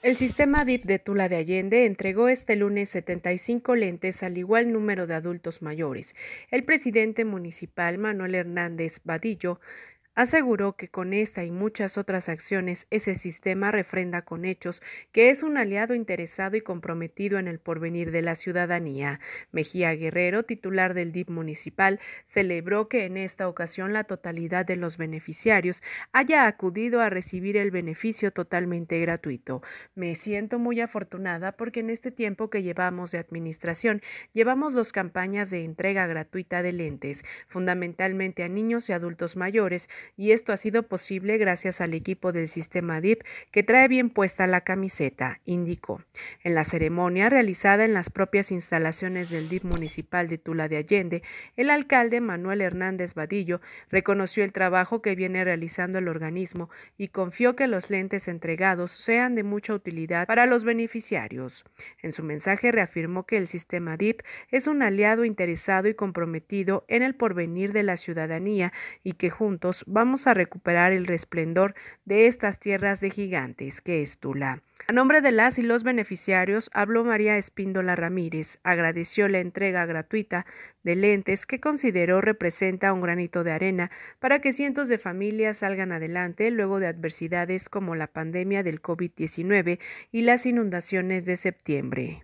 El sistema DIP de Tula de Allende entregó este lunes 75 lentes al igual número de adultos mayores. El presidente municipal Manuel Hernández Vadillo Aseguró que con esta y muchas otras acciones ese sistema refrenda con hechos que es un aliado interesado y comprometido en el porvenir de la ciudadanía. Mejía Guerrero, titular del DIP municipal, celebró que en esta ocasión la totalidad de los beneficiarios haya acudido a recibir el beneficio totalmente gratuito. Me siento muy afortunada porque en este tiempo que llevamos de administración llevamos dos campañas de entrega gratuita de lentes, fundamentalmente a niños y adultos mayores, y esto ha sido posible gracias al equipo del sistema DIP que trae bien puesta la camiseta, indicó. En la ceremonia realizada en las propias instalaciones del DIP municipal de Tula de Allende, el alcalde Manuel Hernández Vadillo reconoció el trabajo que viene realizando el organismo y confió que los lentes entregados sean de mucha utilidad para los beneficiarios. En su mensaje reafirmó que el sistema DIP es un aliado interesado y comprometido en el porvenir de la ciudadanía y que juntos vamos a recuperar el resplendor de estas tierras de gigantes que es Tula. A nombre de las y los beneficiarios habló María Espíndola Ramírez, agradeció la entrega gratuita de lentes que consideró representa un granito de arena para que cientos de familias salgan adelante luego de adversidades como la pandemia del COVID-19 y las inundaciones de septiembre.